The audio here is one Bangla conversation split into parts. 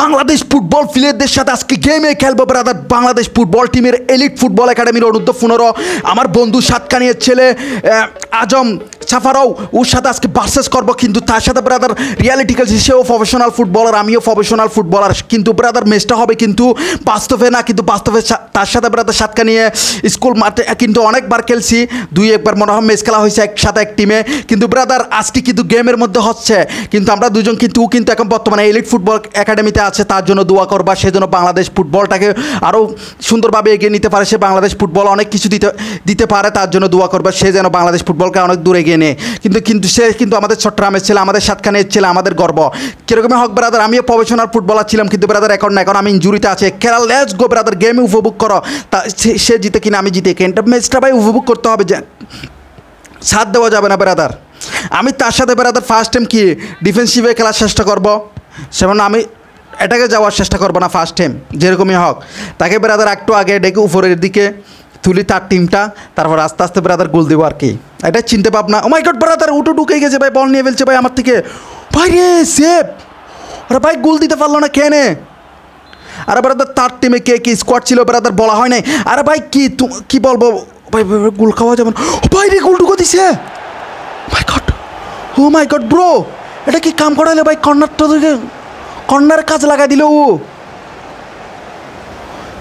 বাংলাদেশ ফুটবল ফিলেরদের সাথে আজকে গেমে খেলবো ব্রাদার বাংলাদেশ ফুটবল টিমের এলিট ফুটবল একাডেমির অনুদ্ধ পনেরো আমার বন্ধু সাতকানিয়ের ছেলে আজম সাফারাও ওর সাথে আজকে বার্সেস করবো কিন্তু তার সাথে ব্রাদার রিয়ালিটি খেলছি সেও প্রফেশনাল ফুটবলার আমিও প্রফেশনাল ফুটবলার কিন্তু ব্রাদার ম্যাচটা হবে কিন্তু বাস্তবে না কিন্তু বাস্তবে তার সাথে ব্রাদার সাতকা নিয়ে স্কুল মাঠে কিন্তু অনেকবার খেলছি দুই একবার মনে হয় ম্যাচ খেলা হয়েছে একসাথে এক টিমে কিন্তু ব্রাদার আজকে কিন্তু গেমের মধ্যে হচ্ছে কিন্তু আমরা দুজন কিন্তু কিন্তু এখন বর্তমানে এলিট ফুটবল একাডেমি পর্যায়তে আছে তার জন্য দোয়া করবা সেজন্য বাংলাদেশ ফুটবলটাকে আরও সুন্দরভাবে এগিয়ে নিতে পারে সে বাংলাদেশ ফুটবল অনেক কিছু দিতে দিতে পারে তার জন্য দোয়া করবা সে যেন বাংলাদেশ ফুটবলকে অনেক দূরে এগিয়ে নেয় কিন্তু কিন্তু সে কিন্তু আমাদের চট্টগ্রামের ছেলে আমাদের সাতখানের ছেলে আমাদের গর্ব কীরকমই হক ব্রাদার আমিও প্রফেশনাল ফুটবলার ছিলাম কিন্তু ব্রাদার এখন না এখন আমি ইঞ্জুরিতে আছে খেলা লেজ গো ব্রাদার গেমে উপভোগ করো তা সে জিতে কিনা আমি জিতে কিনা ম্যাচটা ভাই উপভোগ করতে হবে যে সাথ দেওয়া যাবে না ব্রাদার আমি তার সাথে ব্রাদার ফার্স্ট টাইম কি ডিফেন্সিভে খেলার চেষ্টা করবো সেমন আমি এটাকে যাওয়ার চেষ্টা করবো না ফার্স্ট টাইম যেরকমই হোক তাকে ব্রাদার একটু আগে ডেকে উপরের দিকে তুলি তার টিমটা তারপর আস্তে আস্তে ব্রাদার গোল দেবো আর কি এটা চিনতে পাব ও ওমাই গড ব্রাদার উঠো ঢুকে গেছে ভাই বল নিয়ে ফেলছে ভাই আমার থেকে ভাই রে সেফ আরে ভাই গোল দিতে পারলো না কেনে আরে ব্রাদার তার টিমে কে কি স্কোয়াড ছিল ব্রাদার বলা হয় নাই আরে ভাই কি কি বলবো ভাই গোল খাওয়া যাবে oh, ভাই রে গোল ঢুকো দিছে my God oh my God bro এটা কি কাম করাইলে ভাই কর্নারটা কর্নার কাজ লাগাই দিল ও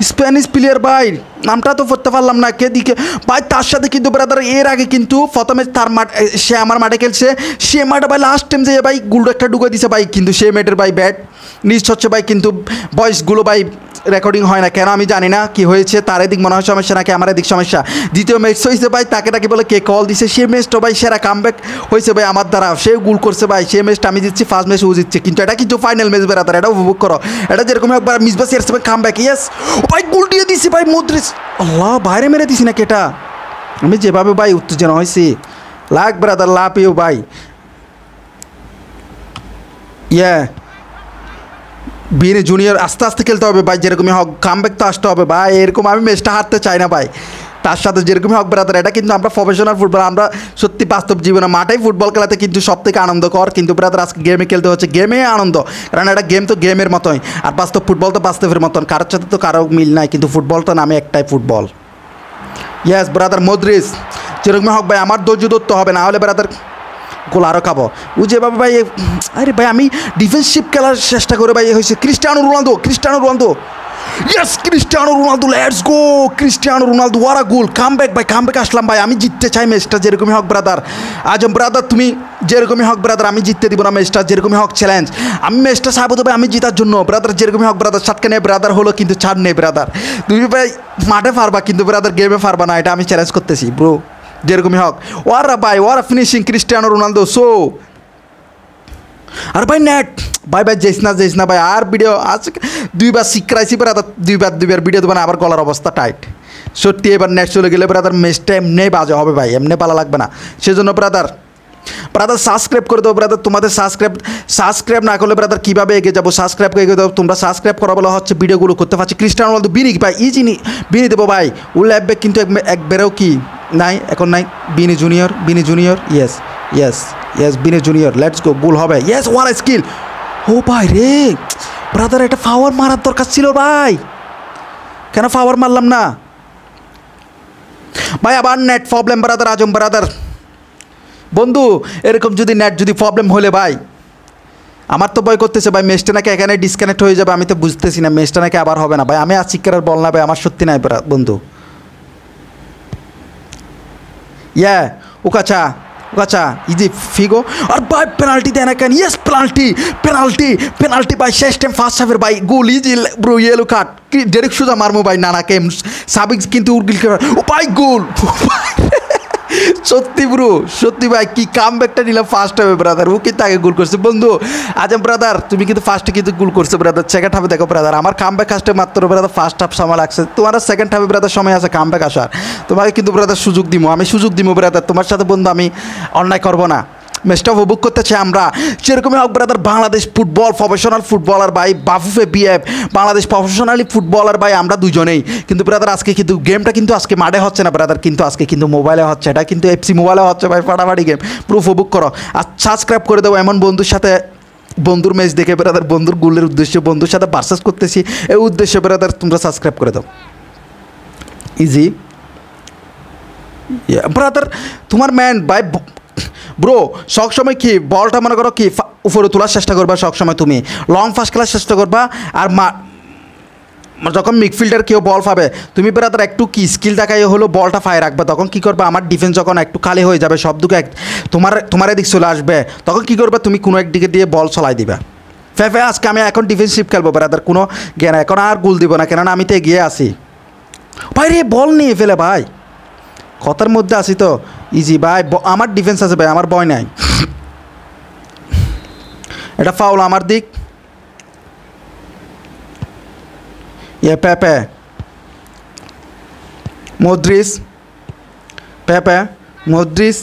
স্প্যানিশ প্লেয়ার ভাই নামটা তো পড়তে পারলাম না কে দিকে ভাই তার সাথে কিন্তু ব্রাদার এর আগে কিন্তু প্রথমে তার মাঠ সে আমার মাঠে খেলছে সে মাঠে ভাই লাস্ট টাইম যে ভাই গুলো একটা ঢুকে দিছে ভাই কিন্তু সে মেটের ভাই ব্যাট নিজ হচ্ছে ভাই কিন্তু বয়সগুলো ভাই রেকর্ডিং হয় না কেন আমি জানি না কি হয়েছে তার এদিক মনে হয় সমস্যা নাকি আমার এদিক সমস্যা দ্বিতীয় ম্যাচ হয়েছে ভাই তাকে নাকি বলে কে কল দিছে সে ম্যাচটা ভাই সেরা কাম ব্যাক হয়েছে ভাই আমার দ্বারা সে গুল করছে ভাই সে ম্যাচটা আমি জিতছি ফার্স্ট ম্যাচ ও জিতছে কিন্তু এটা কিন্তু ফাইনাল ম্যাচ বেড়াতার এটা উপভোগ করো এটা যেরকম একবার মিসবাস এর কাম ব্যাক ইয়েস ভাই গুল দিয়ে দিছি ভাই মুদ্রিস আল্লাহ বাইরে মেরে দিছি নাকি এটা আমি যেভাবে ভাই উত্তেজনা হয়েছি লাগ ব্রাদার লাভ ইউ ভাই ইয়া বিএনএ জুনিয়র আস্তে আস্তে খেলতে হবে ভাই যেরকমই হোক ব্যাক তো আসতে হবে ভাই এরকম আমি ম্যাচটা হারতে চাই না ভাই তার সাথে যেরকমই হোক ব্রাদার এটা কিন্তু আমরা প্রফেশনাল ফুটবল আমরা সত্যি বাস্তব জীবনে মাঠেই ফুটবল খেলাতে কিন্তু সব থেকে আনন্দকর কিন্তু ব্রাদার আজকে গেমে খেলতে হচ্ছে গেমে আনন্দ কারণ এটা গেম তো গেমের মতোই আর বাস্তব ফুটবল তো বাস্তবের মতন কারোর সাথে তো কারো মিল নাই কিন্তু ফুটবল তো নামে একটাই ফুটবল ইয়াস ব্রাদার মদ্রিস যেরকমই হোক ভাই আমার ধৈর্য দত্ত হবে না হলে ব্রাদার গোল আরও খাবো ও যে বাবা ভাই আরে ভাই আমি ডিফেন্সিভ খেলার চেষ্টা করে ভাই হয়েছে Cristiano Ronaldo Cristiano Ronaldo yes Cristiano Ronaldo let's go Cristiano Ronaldo ওয়ারা গোল কাম ব্যাক ভাই কাম ব্যাক আসলাম ভাই আমি জিততে চাই ম্যাচটা যেরকমই হক ব্রাদার আজ ব্রাদার তুমি যেরকমই হক ব্রাদার আমি জিততে দিব না ম্যাচটা যেরকমই হক চ্যালেঞ্জ আমি ম্যাচটা সাবো দেবো আমি জিতার জন্য ব্রাদার যেরকমই হক ব্রাদার সাতকে নেই ব্রাদার হলো কিন্তু ছাড় নেই ব্রাদার তুমি ভাই মাঠে পারবা কিন্তু ব্রাদার গেমে পারবা না এটা আমি চ্যালেঞ্জ করতেছি ব্রো যেরকমই হোক ওয়ারা বাই ওয়ারা ফিনিশিং ক্রিস্টিয়ানো রোনালদো সো আর ভাই নেট ভাই ভাই যাইস না যাইস না ভাই আর ভিডিও আজ দুইবার শিখরাইছি পরে দুইবার দুইবার ভিডিও দেবেন আবার গলার অবস্থা টাইট সত্যি এবার নেট চলে গেলে ব্রাদার ম্যাচটা এমনি বাজে হবে ভাই এমনি ভালো লাগবে না সেজন্য ব্রাদার ব্রাদার সাবস্ক্রাইব করে দেবো ব্রাদার তোমাদের সাবস্ক্রাইব সাবস্ক্রাইব না করলে ব্রাদার কীভাবে এগিয়ে যাবো সাবস্ক্রাইব এগিয়ে দেবো তোমরা সাবস্ক্রাইব করা বলা হচ্ছে ভিডিওগুলো করতে পারছি ক্রিস্টান রোনালদো বিনি ভাই ইজি বিনি দেবো ভাই উল্লাভ কিন্তু একবারেও কি নাই এখন নাই Vini Junior Vini Junior yes yes yes Vini Junior let's go goal হবে ইয়েস ওয়ান স্কিল ও ভাই রে ব্রাদার একটা পাওয়ার মারার দরকার ছিল ভাই কেন পাওয়ার মারলাম না ভাই আবার net problem brother Azam brother বন্ধু এরকম যদি নেট যদি প্রবলেম হলে ভাই আমার তো ভয় করতেছে ভাই মেসটা নাকি এখানে ডিসকানেক্ট হয়ে যাবে আমি তো বুঝতেছি না মেসটা নাকি আবার হবে না ভাই আমি আর শিক্ষার বল না ভাই আমার সত্যি নাই বন্ধু ইয়া উকাচা উকাচা ইজি ফিগো আর ভাই পেনাল্টি দেয় না কেন ইয়েস পেনাল্টি পেনাল্টি পেনাল্টি ভাই শেষ টাইম ফার্স্ট হাফের ভাই goal easy bro yellow card Derek Souza মারমো ভাই নানা কেম সাবিক কিন্তু উর্গিল ও ভাই গোল সত্যি ব্রু সত্যি ভাই কি কাম ব্যাকটা নিলাম ফার্স্ট হবে ব্রাদার ও কিন্তু আগে গোল করছে বন্ধু আজ ব্রাদার তুমি কিন্তু ফার্স্টে কিন্তু গোল করছো ব্রাদার সেকেন্ড হাফে দেখো ব্রাদার আমার কাম ব্যাক আসতে মাত্র ব্রাদার ফার্স্ট হাফ সময় লাগছে তোমার সেকেন্ড হাফে ব্রাদার সময় আছে কাম ব্যাক আসার তোমাকে কিন্তু ব্রাদার সুযোগ দিব আমি সুযোগ দিব ব্রাদার তোমার সাথে বন্ধু আমি অন্যায় করবো না ম্যাচটা উপভোগ করতে চাই আমরা সেরকমই হোক brother Bangladesh football professional footballer ভাই BAFUFE BF Bangladesh professionally footballer ভাই আমরা দুজনেই কিন্তু ব্রাদার আজকে কিন্তু গেমটা কিন্তু আজকে মাঠে হচ্ছে না ব্রাদার কিন্তু আজকে কিন্তু মোবাইলে হচ্ছে এটা কিন্তু এফসি মোবাইলে হচ্ছে ভাই ফাটাফাটি গেম পুরো উপভোগ করো আর সাবস্ক্রাইব করে দেবো এমন বন্ধুর সাথে বন্ধুর ম্যাচ দেখে ব্রাদার বন্ধুর গোলের উদ্দেশ্যে বন্ধুর সাথে বার্সাস করতেছি এই উদ্দেশ্যে ব্রাদার তোমরা সাবস্ক্রাইব করে দাও ইজি ব্রাদার তোমার ম্যান বাই ব্রো সবসময় কি বলটা মনে করো কি উপরে তোলার চেষ্টা করবা সবসময় তুমি লং ফার্স্ট খেলার চেষ্টা করবা আর মা যখন মিডফিল্ডার কেউ বল পাবে তুমি ব্রাদার একটু কি স্কিল দেখাই হলো বলটা ফায়ার রাখবে তখন কি করবে আমার ডিফেন্স যখন একটু খালি হয়ে যাবে সব দুকে তোমার তোমার এদিক চলে আসবে তখন কি করবে তুমি কোনো একদিকে দিয়ে বল চলাই ফে ফে আজকে আমি এখন ডিফেন্সিভ খেলবো ব্রাদার কোনো জ্ঞান এখন আর গুল দিব না কেননা আমি তো এগিয়ে আসি ভাই রে বল নিয়ে ফেলে ভাই কথার মধ্যে আসি তো ইজি ভাই আমার ডিফেন্স আছে ভাই আমার ভয় নাই এটা ফাউল আমার দিক ইয়ে প্যাপে মদ্রিস প্যাপে মদ্রিস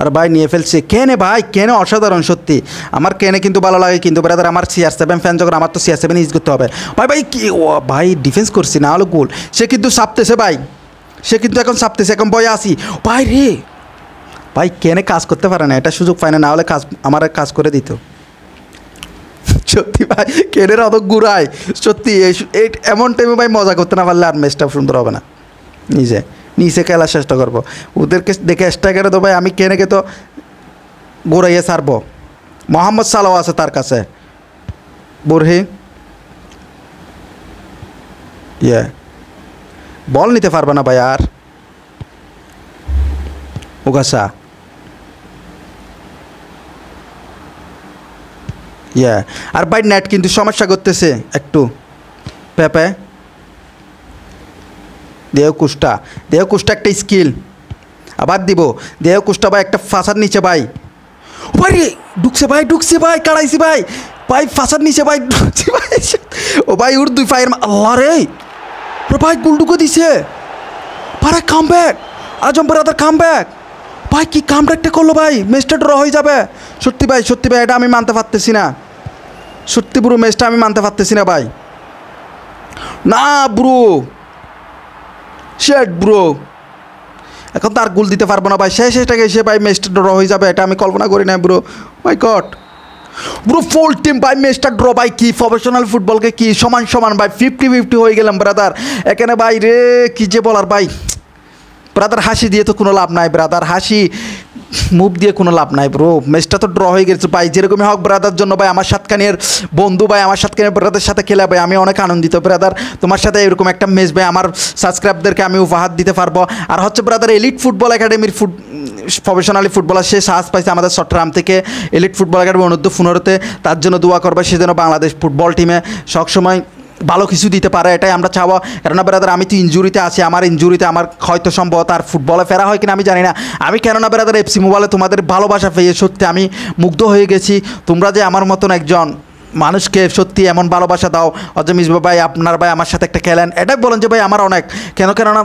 আর ভাই নিয়ে ফেলছে কেনে ভাই কেনে অসাধারণ সত্যি আমার কেনে কিন্তু ভালো লাগে কিন্তু ব্রাদার আমার সিআর সেভেন ফ্যান যখন আমার তো সিআর সেভেন ইউজ করতে হবে ভাই ভাই কি ভাই ডিফেন্স করছি না হলো গোল সে কিন্তু সাপতেছে ভাই সে কিন্তু এখন ছাপতেছে এখন বয়ে আসি ভাই রে ভাই কেনে কাজ করতে পারে না এটা সুযোগ পায় না হলে কাজ আমার কাজ করে দিত সত্যি ভাই কেনের অত গুড়ায় সত্যি এই এমন টাইমে ভাই মজা করতে না পারলে আর ম্যাচটা সুন্দর হবে না নিজে নিচে খেলার চেষ্টা করবো ওদেরকে দেখে করে তো ভাই আমি কেনেকে তো গোড়াইয়ে সারবো মোহাম্মদ সালাও আছে তার কাছে বুরহি ইয়ে বল নিতে পারবে না ভাই আর উগাসা ইয়া আর ভাই নেট কিন্তু সমস্যা করতেছে একটু পেপে দেহকুষ্টা দেহকুষ্টা একটা স্কিল আবার দিব দেহকুষ্টা ভাই একটা ফাঁসার নিচে ভাই ভাই ঢুকছে ভাই ঢুকছে ভাই কাড়াইছি ভাই ভাই ফাঁসার নিচে ভাই ঢুকছে ভাই ও ভাই উর্দু ফাইয়ের আল্লাহ রে Bro, bhai, goal to go this here. Para come back. Ajam brother come ভাই কি কাম ব্যাকটা করলো ভাই ম্যাচটা ড্র হয়ে যাবে সত্যি ভাই সত্যি ভাই এটা আমি মানতে পারতেছি না সত্যি পুরো ম্যাচটা আমি মানতে পারতেছি না ভাই না ব্রো শেট ব্রো এখন তো আর গোল দিতে পারবো না ভাই শেষ শেষটাকে এসে ভাই ম্যাচটা ড্র হয়ে যাবে এটা আমি কল্পনা করি না ব্রো মাই গড পুরো ফুল টিম ভাই মেস্টার ড্র ভাই কি প্রফেশনাল ফুটবলকে কি সমান সমান ভাই ফিফটি ফিফটি হয়ে গেলাম ব্রাদার এখানে ভাই রে কি যে বলার ভাই ব্রাদার হাসি দিয়ে তো কোনো লাভ নাই ব্রাদার হাসি মুভ দিয়ে কোনো লাভ নাই ব্রো ম্যাচটা তো ড্র হয়ে গেছে ভাই যেরকমই হোক ব্রাদার জন্য ভাই আমার সাতখানের বন্ধু ভাই আমার সাতখানের ব্রাদার সাথে খেলা ভাই আমি অনেক আনন্দিত ব্রাদার তোমার সাথে এরকম একটা ম্যাচ ভাই আমার সাবস্ক্রাইবদেরকে আমি উপহার দিতে পারবো আর হচ্ছে ব্রাদার এলিট ফুটবল একাডেমির ফুট প্রফেশনালি ফুটবলার সে সাহস পাইছে আমাদের চট্টগ্রাম থেকে এলিট ফুটবল একাডেমি অনূর্ধ্ব ফুনরতে তার জন্য দোয়া করবে সে যেন বাংলাদেশ ফুটবল টিমে সবসময় ভালো কিছু দিতে পারে এটাই আমরা চাওয়া কেননা বেড়াদার আমি তো ইঞ্জুরিতে আছি আমার ইঞ্জুরিতে আমার হয়তো সম্ভব আর ফুটবলে ফেরা হয় কিনা আমি জানি না আমি কেননা বেড়াদার এফসি মোবাইলে তোমাদের ভালোবাসা পেয়ে সত্যি আমি মুগ্ধ হয়ে গেছি তোমরা যে আমার মতন একজন মানুষকে সত্যি এমন ভালোবাসা দাও অজমিস ভাই আপনার ভাই আমার সাথে একটা খেলেন এটাই বলেন যে ভাই আমার অনেক কেন কেননা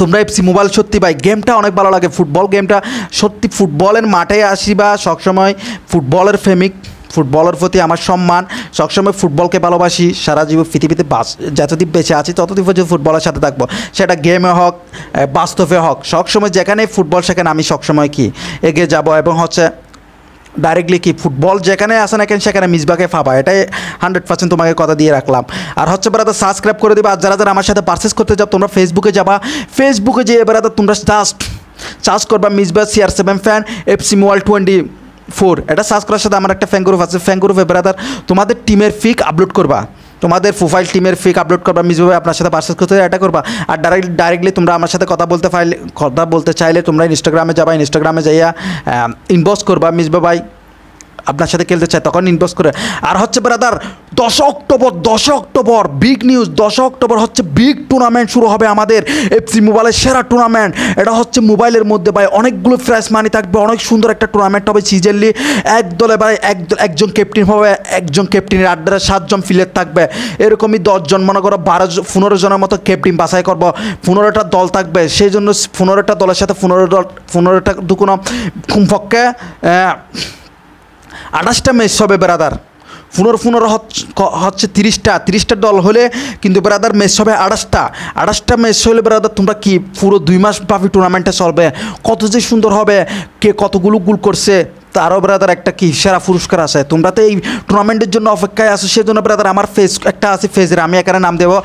তোমরা এফসি মোবাইল সত্যি ভাই গেমটা অনেক ভালো লাগে ফুটবল গেমটা সত্যি ফুটবলের মাঠে আসি বা সবসময় ফুটবলের প্রেমিক ফুটবলের প্রতি আমার সম্মান সবসময় ফুটবলকে ভালোবাসি সারা জীবন পৃথিবীতে বাস যতদিন বেঁচে আছি ততদিন পর্যন্ত ফুটবলের সাথে থাকবো সেটা গেমে হোক বাস্তবে হোক সবসময় যেখানে ফুটবল সেখানে আমি সবসময় কি এগিয়ে যাব এবং হচ্ছে ডাইরেক্টলি কি ফুটবল যেখানে আসে না কেন সেখানে মিসবাকে ফাঁপা এটাই হান্ড্রেড পার্সেন্ট তোমাকে কথা দিয়ে রাখলাম আর হচ্ছে বেড়াতে সাবস্ক্রাইব করে দেবে আর যারা যারা আমার সাথে পারচেস করতে যাও তোমরা ফেসবুকে যাবা ফেসবুকে যেয়ে বেড়াতে তোমরা জাস্ট চার্জ করবা Misba CR seven fan FC mobile twenty four এটা সার্চ করার সাথে আমার একটা ফ্যান গ্রুপ আছে ফ্যান গ্রুপে ব্রাদার তোমাদের টিমের ফিক আপলোড করবা তোমাদের প্রোফাইল টিমের ফিক আপলোড করবা মিসভাবে আপনার সাথে পার্সেস করতে এটা করবা আর ডাইরেক্ট ডাইরেক্টলি তোমরা আমার সাথে কথা বলতে পারলে কথা বলতে চাইলে তোমরা ইনস্টাগ্রামে যাবা ইনস্টাগ্রামে যাইয়া ইনবক্স করবা মিসবা ভাই আপনার সাথে খেলতে চায় তখন ইনবক্স করে আর হচ্ছে ব্রাদার দশ অক্টোবর দশ অক্টোবর বিগ নিউজ দশ অক্টোবর হচ্ছে বিগ টুর্নামেন্ট শুরু হবে আমাদের এফসি মোবাইলের সেরা টুর্নামেন্ট এটা হচ্ছে মোবাইলের মধ্যে ভাই অনেকগুলো ফ্রেশ মানি থাকবে অনেক সুন্দর একটা টুর্নামেন্ট হবে সিজেনলি এক দলে ভাই এক একজন ক্যাপ্টেন হবে একজন ক্যাপ্টেনের আড্ডারে সাতজন ফিলের থাকবে এরকমই দশজন মনে করো বারো পনেরো জনের মতো ক্যাপ্টেন বাছাই করব পনেরোটা দল থাকবে সেই জন্য পনেরোটা দলের সাথে পনেরো দল পনেরোটা দুকোনো কমপক্ষে আঠাশটা ম্যাচ হবে ব্রাদার পুনর পুনর হচ্ছে তিরিশটা তিরিশটা দল হলে কিন্তু ব্রাদার ম্যাচ হবে আঠাশটা আঠাশটা ম্যাচ হলে ব্রাদার তোমরা কি পুরো দুই মাস ব্যাপী টুর্নামেন্টে চলবে কত যে সুন্দর হবে কে কতগুলো গোল করছে তারও ব্রাদার একটা কি সেরা পুরস্কার আছে তোমরা তো এই টুর্নামেন্টের জন্য অপেক্ষায় আসো সেজন্য ব্রাদার আমার ফেস একটা আছে ফেজের আমি এখানে নাম দেবো